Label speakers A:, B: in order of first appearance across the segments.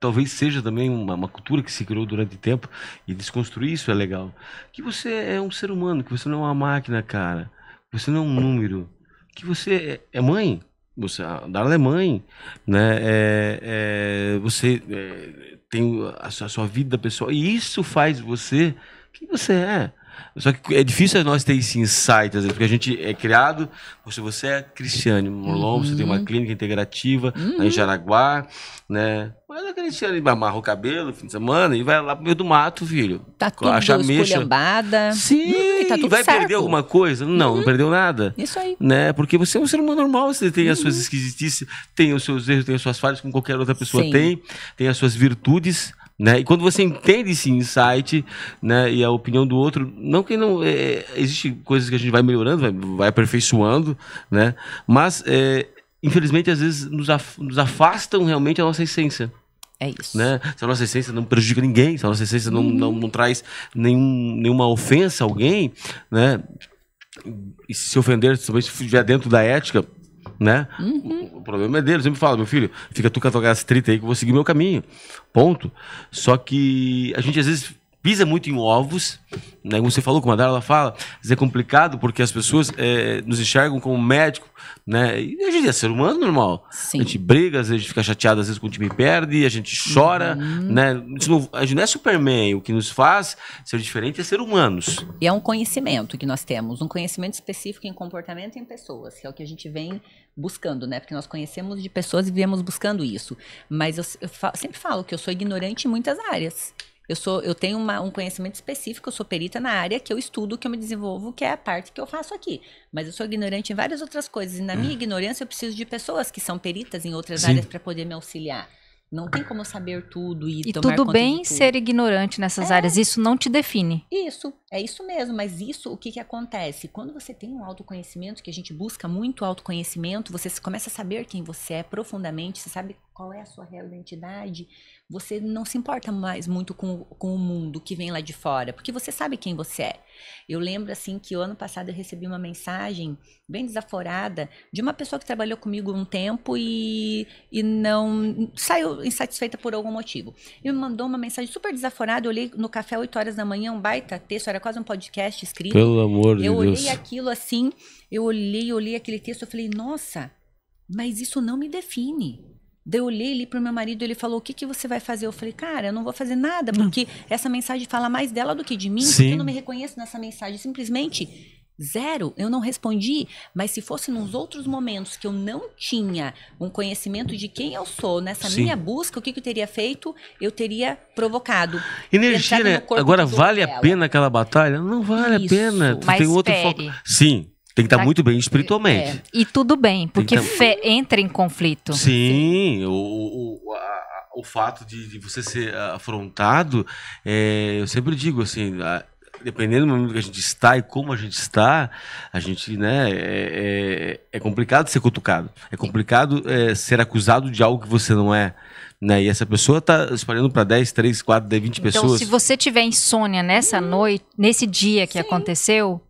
A: talvez seja também uma, uma, cultura que se criou durante tempo e desconstruir isso é legal. Que você é um ser humano, que você não é uma máquina, cara. você não é um número. Que você é, é mãe. Você, a Darla é mãe, né? É, é, você é, tem a sua, a sua vida pessoal. E isso faz você quem você é. Só que é difícil nós ter esse insight, vezes, porque a gente é criado. Se você é cristiano, Molon, uhum. você tem uma uhum. clínica integrativa uhum. em Jaraguá, né? Mas a Cristiane amarra o cabelo fim de semana e vai lá pro meio do mato, filho. Tá tudo esculhambada.
B: Sim, hum, tá tudo vai certo. perder alguma
A: coisa? Não, uhum. não perdeu nada. Isso aí. Né? Porque você é um ser humano normal, você tem as suas uhum. esquisitices, tem os seus erros, tem as suas falhas, como qualquer outra pessoa Sim. tem, tem as suas virtudes, né? E quando você entende esse insight né, e a opinião do outro, não que não. É, é, existe coisas que a gente vai melhorando, vai, vai aperfeiçoando, né? mas é, infelizmente às vezes nos, af, nos afastam realmente a nossa essência. É isso. Né? Se a nossa essência não prejudica ninguém, se a nossa essência não, hum. não, uhum. não, traz nenhum, nenhuma ofensa a alguém, né? e se ofender, se estiver dentro da ética, né? Uhum. O problema é dele. Sempre fala, meu filho, fica tu com a tua gastrite aí que eu vou seguir meu caminho. Ponto. Só que a gente às vezes pisa muito em ovos, né? como você falou, como a Dara fala, é complicado porque as pessoas é, nos enxergam como médico, né? E a gente é ser humano normal. Sim. A gente briga, às vezes a gente fica chateado, às vezes quando o time perde, a gente chora, uhum. né? Isso não, a gente não é Superman, o que nos faz ser diferente é ser humanos.
B: E é um conhecimento que nós temos, um conhecimento específico em comportamento e em pessoas, que é o que a gente vem buscando, né? Porque nós conhecemos de pessoas e viemos buscando isso. Mas eu, eu fa sempre falo que eu sou ignorante em muitas áreas. Eu sou, eu tenho uma, um conhecimento específico, eu sou perita na área que eu estudo, que eu me desenvolvo, que é a parte que eu faço aqui. Mas eu sou ignorante em várias outras coisas. E na hum. minha ah. ignorância, eu preciso de pessoas que são peritas em outras Sim. áreas para poder me auxiliar. Não tem como saber tudo e, e tomar tudo bem tudo. ser
C: ignorante nessas é. áreas. Isso não te define. Isso.
B: É isso mesmo, mas isso o que, que acontece? Quando você tem um autoconhecimento, que a gente busca muito autoconhecimento, você começa a saber quem você é profundamente, você sabe qual é a sua real identidade, você não se importa mais muito com, com o mundo que vem lá de fora, porque você sabe quem você é. Eu lembro assim que o ano passado eu recebi uma mensagem bem desaforada de uma pessoa que trabalhou comigo um tempo e, e não saiu insatisfeita por algum motivo. E me mandou uma mensagem super desaforada, eu olhei no café 8 horas da manhã, um baita texto, era era quase um podcast escrito. Pelo amor de Deus. Eu olhei aquilo assim, eu olhei, olhei aquele texto, eu falei, nossa, mas isso não me define. Daí eu olhei ali pro meu marido, ele falou: "O que que você vai fazer?" Eu falei: "Cara, eu não vou fazer nada, porque não. essa mensagem fala mais dela do que de mim, Sim. porque eu não me reconheço nessa mensagem. Simplesmente Zero, eu não respondi, mas se fosse nos outros momentos que eu não tinha um conhecimento de quem eu sou, nessa Sim. minha busca, o que, que, eu teria feito? Eu teria provocado.
A: Energia, né? Agora vale dela. a pena aquela batalha? Não vale Isso, a pena. Tu mas tem outro foco. Sim. Tem que estar tá muito bem espiritualmente. É.
C: E tudo bem, porque tá... fé entra em conflito.
A: Sim, Sim. o, o a o fato de, de, você ser afrontado, é, eu sempre digo assim, dependendo do momento que a gente está e como a gente está, a gente, né, é, é, é complicado ser cutucado, é complicado é, ser acusado de algo que você não é. Né? E essa pessoa está espalhando para 10, 3, 4, 10, 20 então, pessoas. Então, se
C: você tiver insônia nessa uhum. noite, nesse dia que Sim. aconteceu,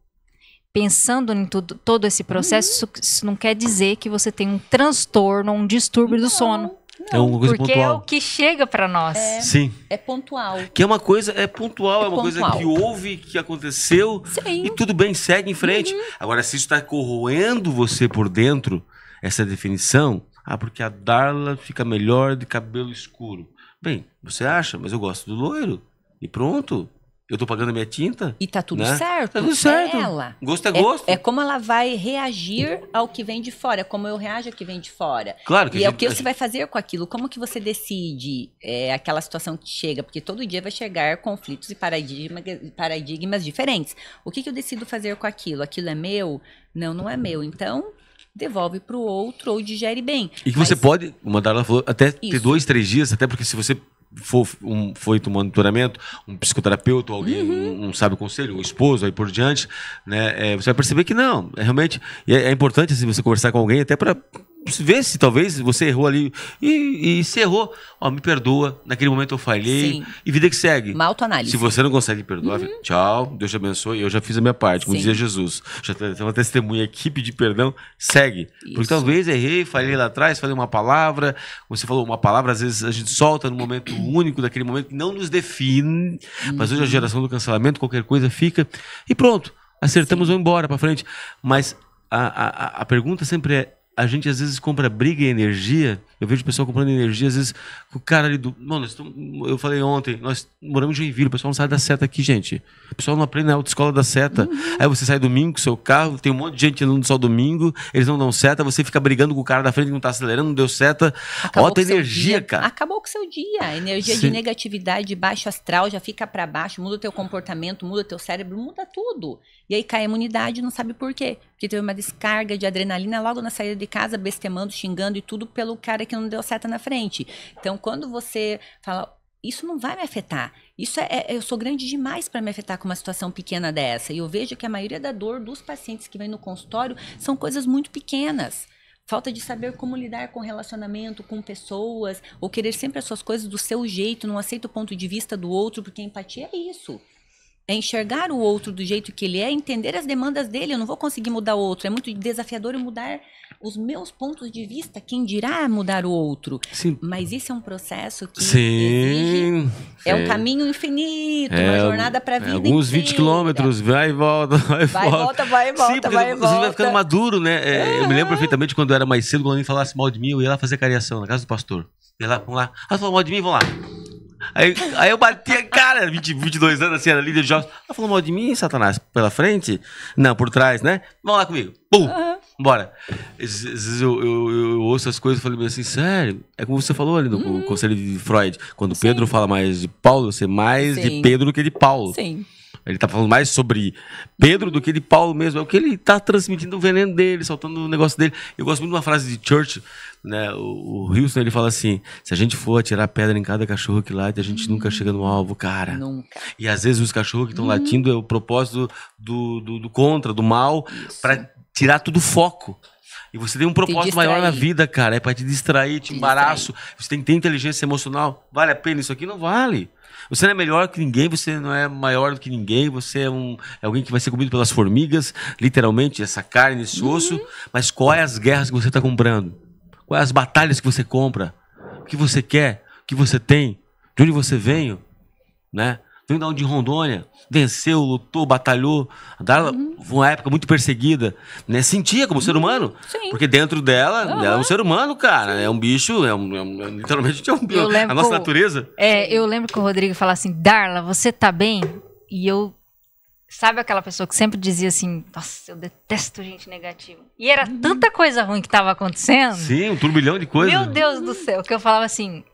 C: pensando em tudo, todo esse processo, uhum. isso, não quer dizer que você tem um transtorno, um distúrbio não. do sono.
A: É uma coisa porque pontual. é o
C: que chega para nós. É, Sim. É pontual.
A: Que é uma coisa, é pontual, é, é uma pontual. coisa que houve, que aconteceu. Sim. E tudo bem, segue em frente. Uhum. Agora, se isso está corroendo você por dentro, essa definição, ah, porque a Darla fica melhor de cabelo escuro. Bem, você acha, mas eu gosto do loiro. E pronto eu tô pagando minha tinta. E tá tudo né? certo.
B: Tá tudo é certo. ela. Gosto é, é gosto. É, como ela vai reagir ao que vem de fora, É como eu reajo ao que vem de fora. Claro que E gente, é o que gente... você vai fazer com aquilo, como que você decide é, aquela situação que chega, porque todo dia vai chegar conflitos e paradigma, paradigmas diferentes. O que, que eu decido fazer com aquilo? Aquilo é meu? Não, não é meu. Então, devolve para o outro ou digere bem.
A: E que Mas... você pode, uma Darla falou, até Isso. ter dois, três dias, até porque se você for, um, foi um monitoramento, um psicoterapeuta, alguém, uhum. um, um sábio conselho, o um esposo, aí por diante, né? É, você vai perceber que não, é realmente é, é importante assim, você conversar com alguém até para vê se talvez você errou ali. E, e se errou, ó, me perdoa. Naquele momento eu falhei. Sim. E vida que segue. Uma autoanálise. Se você não consegue perdoar, uhum. tchau, Deus te abençoe. Eu já fiz a minha parte, como Sim. dizia Jesus. Já tem uma testemunha aqui, pedir perdão, segue. Isso. Porque talvez errei, falhei lá atrás, falei uma palavra. Você falou uma palavra, às vezes a gente solta no momento único daquele momento que não nos define. Uhum. Mas hoje a uhum. geração do cancelamento, qualquer coisa fica. E pronto, acertamos, Sim. vamos embora para frente. Mas a, a, a pergunta sempre é: a gente às vezes compra briga e energia. Eu vejo o pessoal comprando energia, às vezes, o cara ali do. Mano, eu falei ontem, nós moramos em Joinville, o pessoal não sai da seta aqui, gente. O pessoal não aprende na autoescola da seta. Uhum. Aí você sai domingo com seu carro, tem um monte de gente andando só domingo, eles não dão seta, você fica brigando com o cara da frente que não tá acelerando, não deu seta. Acabou energia, dia. cara.
B: Acabou com o seu dia. Energia Sim. de negatividade, de baixo astral, já fica para baixo, muda o teu comportamento, muda o teu cérebro, muda tudo. E aí cai a imunidade, não sabe por quê que teve uma descarga de adrenalina logo na saída de casa, bestemando, xingando e tudo pelo cara que não deu seta na frente. Então, quando você fala, isso não vai me afetar. Isso é, é eu sou grande demais para me afetar com uma situação pequena dessa. E eu vejo que a maioria da dor dos pacientes que vem no consultório são coisas muito pequenas. Falta de saber como lidar com relacionamento, com pessoas, ou querer sempre as suas coisas do seu jeito, não aceita o ponto de vista do outro, porque empatia é isso. É enxergar o outro do jeito que ele é, entender as demandas dele. Eu não vou conseguir mudar o outro. É muito desafiador mudar os meus pontos de vista. Quem dirá mudar o outro? Sim. Mas isso é um processo que Sim.
A: Exige, é, um
B: caminho infinito, é, uma jornada para a é vida. É, alguns inteira. 20
A: quilômetros, vai e volta, vai e vai, volta. Vai e volta, Sim, vai e volta. Você vai ficando maduro, né? Uhum. Eu me lembro perfeitamente quando eu era mais cedo, quando alguém falasse mal de mim, eu ia lá fazer cariação na casa do pastor. Ia lá, vamos lá. Ah, falou mal de mim, vamos lá. Aí, aí eu bati a cara, 20, 22 anos, assim, era líder de jovens. Ela falou mal de mim, Satanás, pela frente? Não, por trás, né? Vamos lá comigo. Pum! Uhum. Bora. Às vezes eu, eu, eu ouço as coisas e falo assim, sério? É como você falou ali no uhum. conselho de Freud. Quando Sim. Pedro fala mais de Paulo, você é mais Sim. de Pedro do que de Paulo. Sim. Ele está falando mais sobre Pedro do que de Paulo mesmo. É o que ele está transmitindo o veneno dele, soltando o negócio dele. Eu gosto muito de uma frase de Church, né? O, Wilson ele fala assim: se a gente for atirar pedra em cada cachorro que late, a gente hum. nunca chega no alvo, cara. Nunca. E às vezes os cachorros que estão hum. latindo é o propósito do, do, do, contra, do mal, para tirar tudo o foco. E você tem um propósito maior na vida, cara. É para te distrair, te, te embaraço. Distrair. Você tem que ter inteligência emocional. Vale a pena isso aqui? Não vale. Você não é melhor que ninguém, você não é maior do que ninguém, você é, um, é alguém que vai ser comido pelas formigas, literalmente, essa carne, esse uhum. osso. Mas quais é as guerras que você está comprando? Quais é as batalhas que você compra? O que você quer? O que você tem? De onde você veio? Né? Vem da de Rondônia, venceu, lutou, batalhou. A Darla uhum. foi uma época muito perseguida, né? Sentia como uhum. ser humano. Sim. Porque dentro dela, uhum. ela é um ser humano, cara. Sim. É um bicho, é um, é um, é literalmente é um bicho. A nossa natureza.
C: É, eu lembro que o Rodrigo falava assim, Darla, você tá bem? E eu Sabe aquela pessoa que sempre dizia assim: Nossa, eu detesto gente negativa. E era uhum. tanta coisa ruim que estava acontecendo.
A: Sim, um turbilhão de coisas. Meu
C: Deus do céu, que eu falava assim: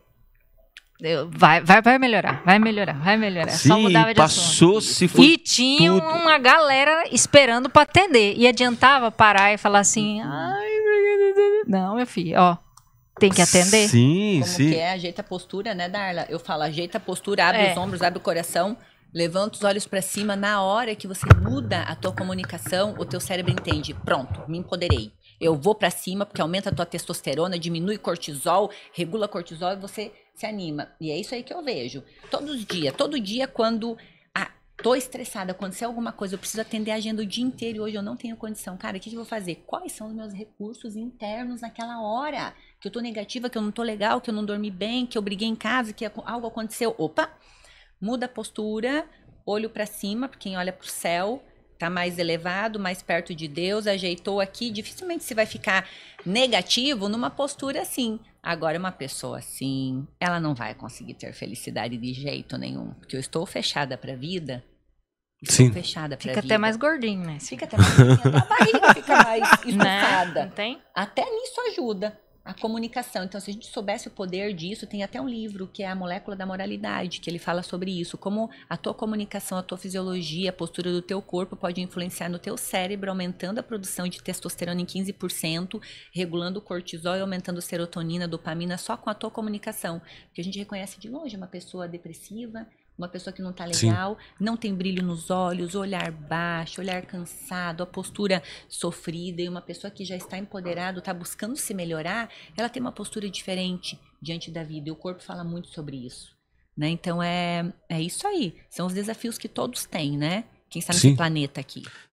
C: Vai, vai, vai melhorar, vai melhorar, vai melhorar. É sim, Só mudava de passou,
A: assunto. se foi E
C: tinha tudo. uma galera esperando para atender. E adiantava parar e falar assim: Ai, não, meu filho, ó, tem que atender. Sim, Como sim. que é? Ajeita a postura, né,
B: Darla? Eu falo, ajeita a postura, abre é. os ombros, abre o coração, levanta os olhos para cima. Na hora que você muda a tua comunicação, o teu cérebro entende. Pronto, me empoderei. Eu vou para cima porque aumenta a tua testosterona, diminui cortisol, regula cortisol e você se anima. E é isso aí que eu vejo. Todos os dias, todo dia quando ah, tô estressada, aconteceu alguma coisa, eu preciso atender a agenda o dia inteiro e hoje eu não tenho condição. Cara, o que, que eu vou fazer? Quais são os meus recursos internos naquela hora? Que eu tô negativa, que eu não tô legal, que eu não dormi bem, que eu briguei em casa, que algo aconteceu. Opa! Muda a postura, olho para cima, porque quem olha pro céu, Tá mais elevado, mais perto de Deus, ajeitou aqui, dificilmente se vai ficar negativo numa postura assim. Agora, uma pessoa assim, ela não vai conseguir ter felicidade de jeito nenhum, porque eu estou fechada para a vida. Sim. Fechada fica vida. até mais gordinho,
C: né? Fica até mais gordinho, a barriga fica mais né? estufada. Não tem?
B: Até nisso ajuda a comunicação. Então, se a gente soubesse o poder disso, tem até um livro que é A Molécula da Moralidade, que ele fala sobre isso, como a tua comunicação, a tua fisiologia, a postura do teu corpo pode influenciar no teu cérebro, aumentando a produção de testosterona em 15%, regulando o cortisol e aumentando serotonina, dopamina, só com a tua comunicação. Porque a gente reconhece de longe uma pessoa depressiva, uma pessoa que não está legal, Sim. não tem brilho nos olhos, olhar baixo, olhar cansado, a postura sofrida. E uma pessoa que já está empoderada, está buscando se melhorar, ela tem uma postura diferente diante da vida. E o corpo fala muito sobre isso. Né? Então é, é isso aí. São os desafios que todos têm, né? Quem está nesse planeta aqui.